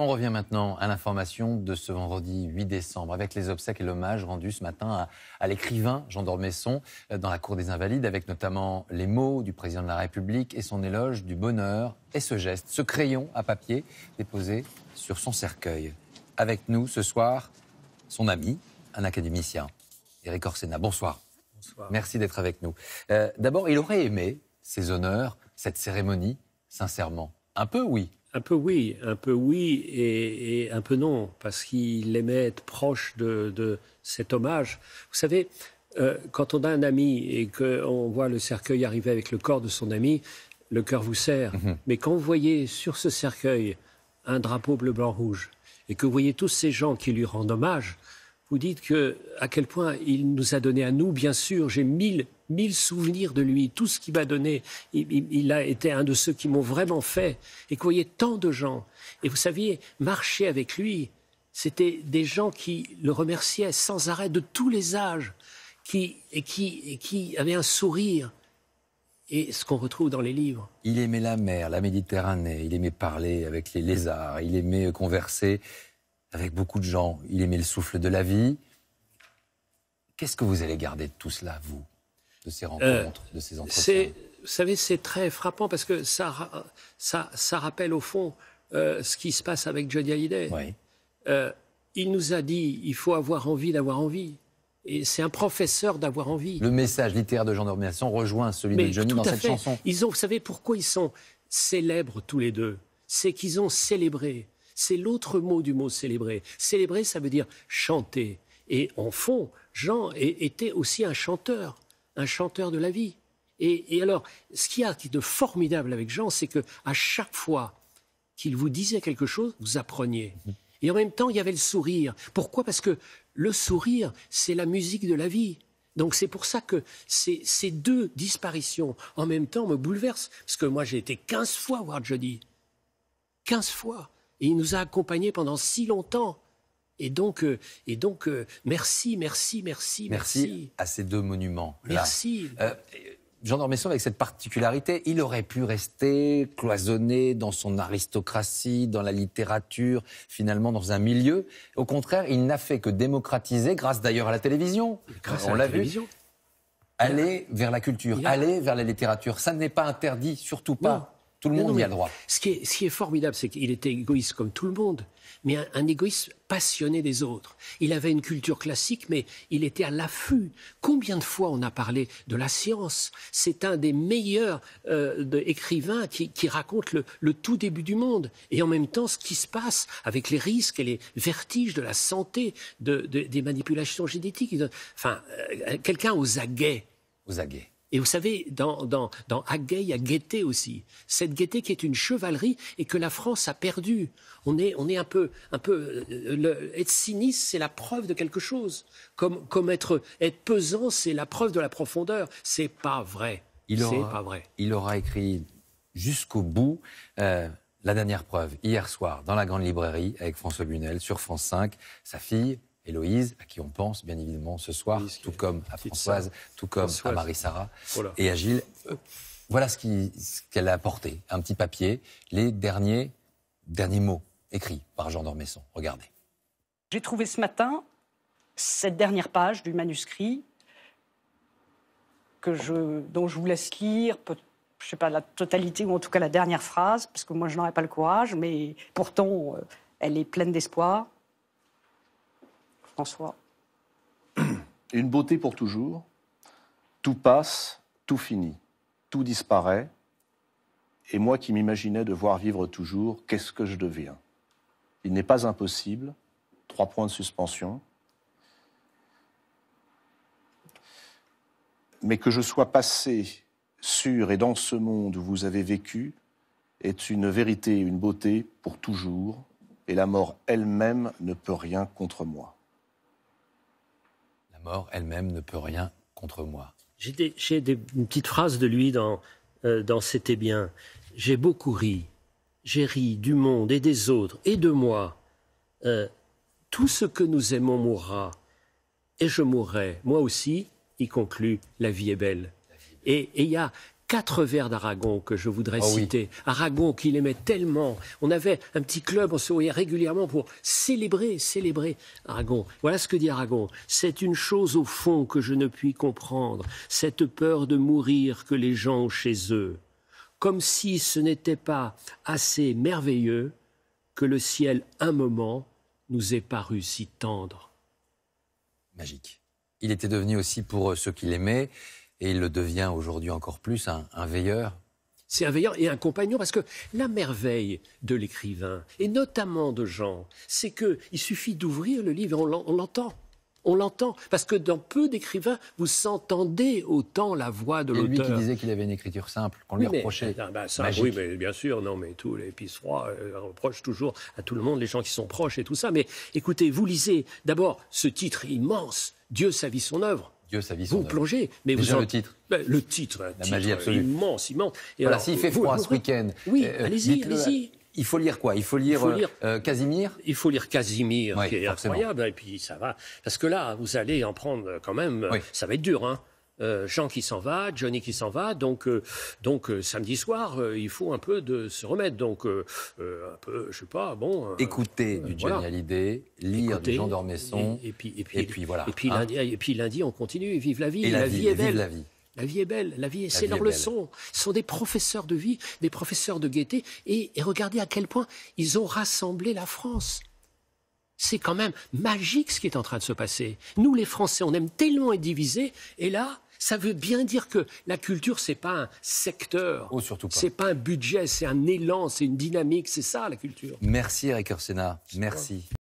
On revient maintenant à l'information de ce vendredi 8 décembre avec les obsèques et l'hommage rendu ce matin à, l'écrivain Jean d'Ormesson euh, dans la cour des Invalides avec notamment les mots du président de la République et son éloge du bonheur et ce geste, ce crayon à papier déposé sur son cercueil. Avec nous ce soir, son ami, un académicien, Éric Orsena. Bonsoir. Bonsoir. Merci d'être avec nous. Euh, d'abord, il aurait aimé ces honneurs, cette cérémonie, sincèrement. Un peu, oui. Un peu oui, un peu oui et, un peu non, parce qu'il aimait être proche de, cet hommage. Vous savez, euh, quand on a un ami et qu'on voit le cercueil arriver avec le corps de son ami, le cœur vous sert. Mhm. Mais quand vous voyez sur ce cercueil un drapeau bleu-blanc-rouge et que vous voyez tous ces gens qui lui rendent hommage, vous dites que, à quel point il nous a donné à nous, bien sûr, j'ai mille, mille souvenirs de lui, tout ce qu'il m'a donné, il, a été un de ceux qui m'ont vraiment fait, et que voyez tant de gens. Et vous saviez, marcher avec lui, c'était des gens qui le remerciaient sans arrêt de tous les âges, qui, et qui, et qui avaient un sourire. Et ce qu'on retrouve dans les livres. Il aimait la mer, la Méditerranée, il aimait parler avec les lézards, il aimait converser avec beaucoup de gens. Il aimait le souffle de la vie. Qu'est-ce que vous allez garder de tout cela, vous, de ces rencontres, euh, de ces entretiens Vous savez, c'est très frappant parce que ça, ça, ça rappelle au fond euh, ce qui se passe avec Johnny Hallyday. Euh, il nous a dit il faut avoir envie d'avoir envie. Et c'est un professeur d'avoir envie. Le message littéraire de Jean Dormiasson rejoint celui de Johnny dans cette chanson. Ils ont, vous savez pourquoi ils sont célèbres tous les deux C'est qu'ils ont célébré c'est l'autre mot du mot célébrer. Célébrer, ça veut dire chanter. Et en fond, Jean était aussi un chanteur, un chanteur de la vie. Et, alors, ce qu'il y a de formidable avec Jean, c'est que à chaque fois qu'il vous disait quelque chose, vous appreniez. Mm-hmm. Et en même temps, il y avait le sourire. Pourquoi Parce que le sourire, c'est la musique de la vie. Donc c'est pour ça que ces, deux disparitions en même temps me bouleversent. Parce que moi, j'ai été 15 fois voir Jody. 15 fois. Et il nous a accompagnés pendant si longtemps. Et donc, euh, et donc euh, merci, merci, merci, merci. à ces deux monuments. Merci. Euh, Jean d'Ormesson, avec cette particularité, il aurait pu rester cloisonné dans son aristocratie, dans la littérature, finalement dans un milieu. Au contraire, il n'a fait que démocratiser, grâce d'ailleurs à la télévision. Grâce à l'a vu. Aller vers la culture, aller vers la littérature. Ça n'est pas interdit, surtout pas. Tout le monde y a droit. Ce qui est, formidable, c'est qu'il était égoïste comme tout le monde, mais un, égoïste passionné des autres. Il avait une culture classique, mais il était à l'affût. Combien de fois on a parlé de la science C'est un des meilleurs euh, écrivains qui, raconte le, tout début du monde et en même temps ce qui se passe avec les risques et les vertiges de la santé, des manipulations génétiques. Enfin, euh, quelqu'un aux aguets. Aux aguets. Et vous savez, dans, dans, il y a gaieté aussi. Cette gaieté qui est une chevalerie et que la France a perdue. On est, on est un peu, un peu, euh, être sinistre, c'est la preuve de quelque chose. Comme, comme être, être pesant, c'est la preuve de la profondeur. C'est pas vrai. Il pas vrai. Il aura écrit jusqu'au bout. Euh, la dernière preuve, hier soir, dans la grande librairie, avec François Bunel, sur France 5, sa fille, Héloïse, à qui on pense bien évidemment ce soir, tout comme à Françoise, tout comme à Marie-Sara et à Gilles. Euh, voilà ce qu'elle a apporté, un petit papier, les derniers, derniers mots écrits par Jean d'Ormesson. Regardez. J'ai trouvé ce matin cette dernière page du manuscrit que je, dont je vous laisse lire, je ne sais pas, la totalité ou en tout cas la dernière phrase, parce que moi je n'aurais pas le courage, mais pourtant euh, elle est pleine d'espoir. François. Une beauté pour toujours. Tout passe, tout finit, tout disparaît. Et moi qui m'imaginais devoir vivre toujours, qu'est-ce que je deviens Il n'est pas impossible. Trois points de suspension. Mais que je sois passé sur et dans ce monde où vous avez vécu est une vérité, une beauté pour toujours, et la mort elle-même ne peut rien contre moi elle-même ne peut rien contre moi. J'ai, une petite phrase de lui dans, euh, dans C'était bien. J'ai beaucoup ri. J'ai ri du monde et des autres et de moi. Euh, tout ce que nous aimons mourra. Et je mourrai, moi aussi, y conclut, la vie est belle. Et il y a quatre vers d'Aragon que je voudrais ah citer. Aragon qu'il aimait tellement. On avait un petit club, on se voyait régulièrement pour célébrer, célébrer Aragon. Voilà ce que dit Aragon. C'est une chose au fond que je ne puis comprendre, cette peur de mourir que les gens ont chez eux. Comme si ce n'était pas assez merveilleux que le ciel, un moment, nous ait paru si tendre. Magique. Il était devenu aussi pour ceux qui l'aimaient et il le devient aujourd'hui encore plus, un, veilleur c'est un veilleur et un compagnon, parce que la merveille de l'écrivain, et notamment de Jean, c'est qu'il suffit d'ouvrir le livre et on l'entend. On l'entend, parce que dans peu d'écrivains, vous entendez autant la voix de l'auteur. lui qui disait qu'il avait une écriture simple, qu'on lui reprochait. Ah, ben, oui, mais bien sûr, non, mais tous les pissois euh, reprochent toujours à tout le monde, les gens qui sont proches et tout ça. Mais écoutez, vous lisez d'abord ce titre immense, Dieu, sa vie, son œuvre. Vous plongez. Mais vous le titre. Bah, le titre, la magie absolument immense, immense. voilà, s'il fait froid ce week-end. Oui, euh, allez-y, allez-y. Il faut lire quoi euh, euh, Il faut lire, Casimir Il faut lire Casimir, qui est incroyable. Et puis ça va. Parce que là, vous allez en prendre quand même. Ça va être dur, hein euh, Jean qui s'en va, Johnny qui s'en va. Donc, euh, donc euh, samedi soir, il faut un peu de se remettre. Donc, un peu, je sais pas, bon. Écouter du Johnny Hallyday, lire du Jean d'Ormesson. Et, puis, puis, voilà. Hein. Et puis, lundi, on continue. Vive la vie. la, vie, est belle. la vie. est belle, la vie, c'est leur leçon. Ce sont des professeurs de vie, des professeurs de gaieté, et, et regardez à quel point ils ont rassemblé la France. C'est quand même magique ce qui est en train de se passer. Nous, les Français, on aime tellement être divisés, et là, ça veut bien dire que la culture, c'est pas un secteur. Oh, surtout pas. C'est pas un budget, c'est un élan, c'est une dynamique. C'est ça, la culture. Merci, Eric Orsena. Merci.